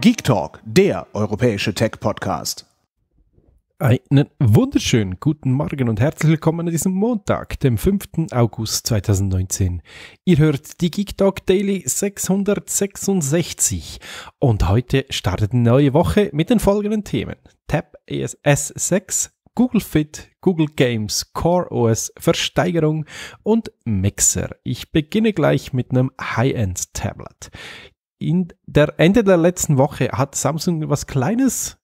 Geek Talk, der europäische Tech-Podcast. Einen wunderschönen guten Morgen und herzlich willkommen an diesem Montag, dem 5. August 2019. Ihr hört die Geek Talk Daily 666 und heute startet eine neue Woche mit den folgenden Themen. Tab ESS 6, Google Fit, Google Games, Core OS, Versteigerung und Mixer. Ich beginne gleich mit einem High-End-Tablet in der Ende der letzten Woche hat Samsung was Kleines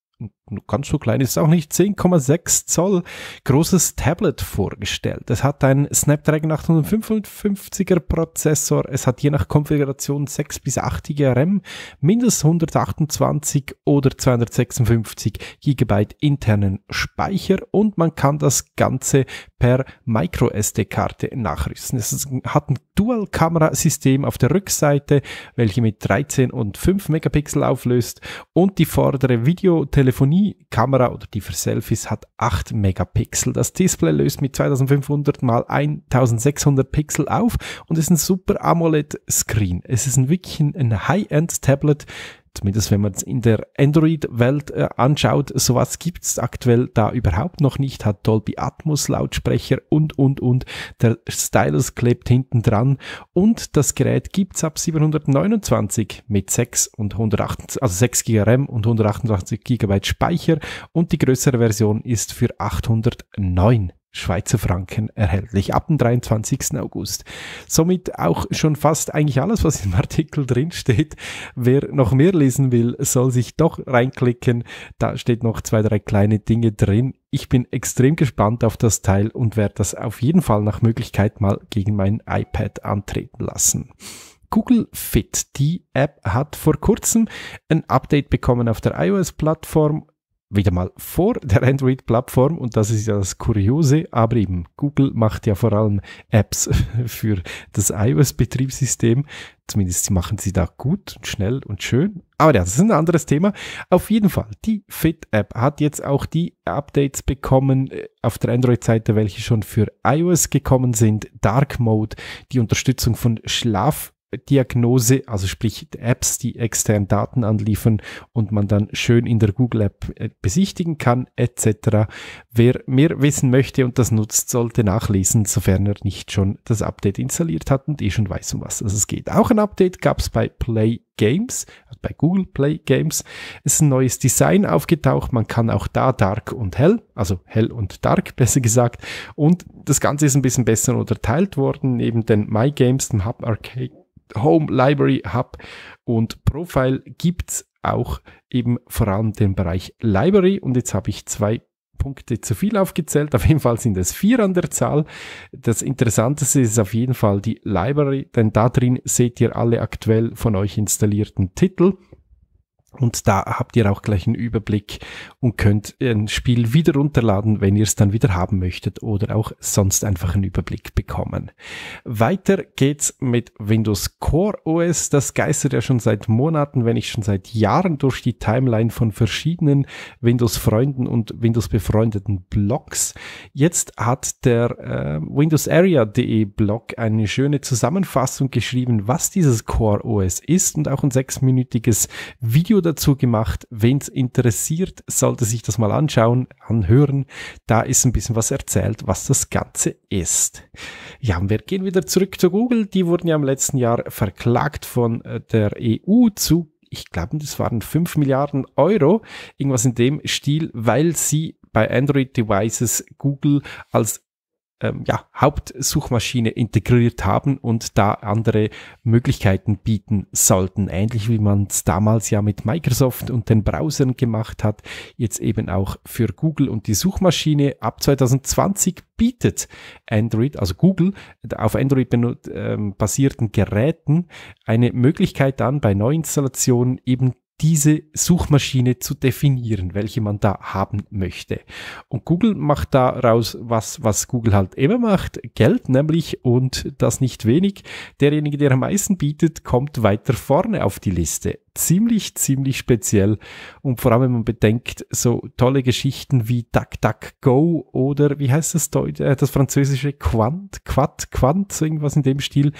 ganz so klein ist auch nicht, 10,6 Zoll großes Tablet vorgestellt. Es hat einen Snapdragon 855er Prozessor, es hat je nach Konfiguration 6 bis 8 GB RAM, mindestens 128 oder 256 GB internen Speicher und man kann das Ganze per Micro sd karte nachrüsten. Es hat ein Dual-Kamera-System auf der Rückseite, welche mit 13 und 5 Megapixel auflöst und die vordere Videotelefonie Mini-Kamera oder die für Selfies hat 8 Megapixel. Das Display löst mit 2500 mal 1600 Pixel auf und ist ein super AMOLED-Screen. Es ist ein wirklich ein High-End-Tablet zumindest wenn man es in der Android-Welt äh, anschaut, sowas gibt es aktuell da überhaupt noch nicht, hat Dolby Atmos Lautsprecher und, und, und. Der Stylus klebt hinten dran und das Gerät gibt es ab 729 mit 6 und 108, also 6 GB RAM und 188 GB Speicher und die größere Version ist für 809 Schweizer Franken erhältlich ab dem 23. August. Somit auch schon fast eigentlich alles, was im Artikel drin steht. Wer noch mehr lesen will, soll sich doch reinklicken. Da steht noch zwei, drei kleine Dinge drin. Ich bin extrem gespannt auf das Teil und werde das auf jeden Fall nach Möglichkeit mal gegen mein iPad antreten lassen. Google Fit, die App hat vor kurzem ein Update bekommen auf der iOS-Plattform wieder mal vor der Android-Plattform und das ist ja das Kuriose, aber eben Google macht ja vor allem Apps für das iOS-Betriebssystem. Zumindest machen sie da gut, und schnell und schön. Aber ja, das ist ein anderes Thema. Auf jeden Fall, die Fit-App hat jetzt auch die Updates bekommen äh, auf der Android-Seite, welche schon für iOS gekommen sind. Dark Mode, die Unterstützung von Schlaf Diagnose, also sprich Apps, die extern Daten anliefern und man dann schön in der Google App äh, besichtigen kann, etc. Wer mehr wissen möchte und das nutzt, sollte nachlesen, sofern er nicht schon das Update installiert hat und eh schon weiß, um was es geht. Auch ein Update gab es bei Play Games, äh, bei Google Play Games. Es ist ein neues Design aufgetaucht. Man kann auch da Dark und Hell, also Hell und Dark besser gesagt. Und das Ganze ist ein bisschen besser unterteilt worden, neben den My Games, dem Hub Arcade Home Library Hub und Profile gibt es auch eben vor allem den Bereich Library. Und jetzt habe ich zwei Punkte zu viel aufgezählt. Auf jeden Fall sind es vier an der Zahl. Das Interessanteste ist auf jeden Fall die Library, denn da drin seht ihr alle aktuell von euch installierten Titel. Und da habt ihr auch gleich einen Überblick und könnt ein Spiel wieder runterladen, wenn ihr es dann wieder haben möchtet oder auch sonst einfach einen Überblick bekommen. Weiter geht's mit Windows Core OS. Das geistert ja schon seit Monaten, wenn nicht schon seit Jahren durch die Timeline von verschiedenen Windows-Freunden und Windows-befreundeten Blogs. Jetzt hat der äh, WindowsArea.de Blog eine schöne Zusammenfassung geschrieben, was dieses Core OS ist und auch ein sechsminütiges Video dazu gemacht. Wen es interessiert, sollte sich das mal anschauen, anhören. Da ist ein bisschen was erzählt, was das Ganze ist. Ja, und wir gehen wieder zurück zu Google. Die wurden ja im letzten Jahr verklagt von äh, der EU zu ich glaube, das waren 5 Milliarden Euro, irgendwas in dem Stil, weil sie bei Android-Devices Google als ähm, ja, Hauptsuchmaschine integriert haben und da andere Möglichkeiten bieten sollten. Ähnlich wie man es damals ja mit Microsoft und den Browsern gemacht hat, jetzt eben auch für Google und die Suchmaschine ab 2020 bietet Android, also Google, auf Android ähm, basierten Geräten eine Möglichkeit dann bei Neuinstallationen eben diese Suchmaschine zu definieren, welche man da haben möchte. Und Google macht daraus was, was Google halt immer macht, Geld nämlich und das nicht wenig. Derjenige, der am meisten bietet, kommt weiter vorne auf die Liste ziemlich, ziemlich speziell. Und vor allem, wenn man bedenkt, so tolle Geschichten wie DuckDuckGo oder wie heißt das, Deut äh, das französische Quant, Quad, Quant, irgendwas in dem Stil,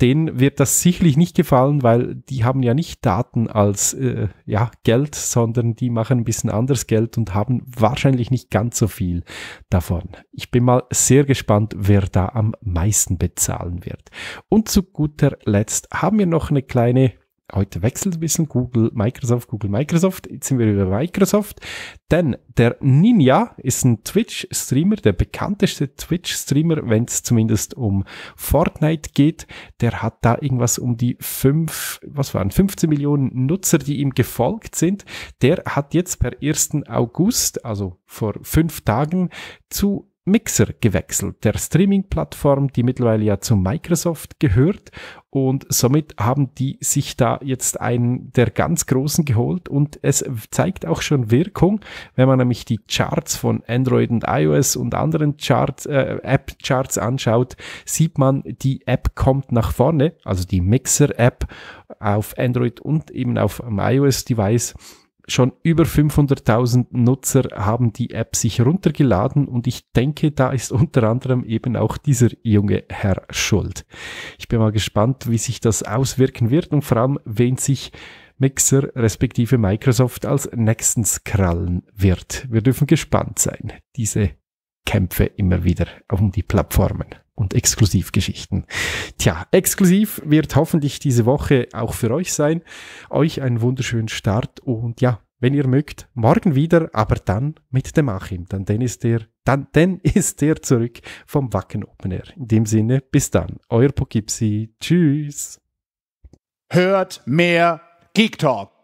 denen wird das sicherlich nicht gefallen, weil die haben ja nicht Daten als äh, ja, Geld, sondern die machen ein bisschen anderes Geld und haben wahrscheinlich nicht ganz so viel davon. Ich bin mal sehr gespannt, wer da am meisten bezahlen wird. Und zu guter Letzt haben wir noch eine kleine heute wechselt ein bisschen Google, Microsoft, Google, Microsoft. Jetzt sind wir über Microsoft. Denn der Ninja ist ein Twitch-Streamer, der bekannteste Twitch-Streamer, wenn es zumindest um Fortnite geht. Der hat da irgendwas um die fünf, was waren, 15 Millionen Nutzer, die ihm gefolgt sind. Der hat jetzt per 1. August, also vor fünf Tagen, zu Mixer gewechselt, der Streaming-Plattform, die mittlerweile ja zu Microsoft gehört. Und somit haben die sich da jetzt einen der ganz großen geholt. Und es zeigt auch schon Wirkung, wenn man nämlich die Charts von Android und iOS und anderen Charts, äh, App-Charts anschaut, sieht man, die App kommt nach vorne, also die Mixer-App auf Android und eben auf dem iOS-Device Schon über 500.000 Nutzer haben die App sich runtergeladen und ich denke, da ist unter anderem eben auch dieser junge Herr schuld. Ich bin mal gespannt, wie sich das auswirken wird und vor allem, wen sich Mixer respektive Microsoft als nächstens krallen wird. Wir dürfen gespannt sein. Diese Kämpfe immer wieder um die Plattformen und Exklusivgeschichten. Tja, exklusiv wird hoffentlich diese Woche auch für euch sein. Euch einen wunderschönen Start und ja, wenn ihr mögt, morgen wieder, aber dann mit dem Achim. Dann, dann ist der, dann, dann ist der zurück vom Wacken Open Air. In dem Sinne, bis dann. Euer Pokipsi. Tschüss. Hört mehr Geek Talk.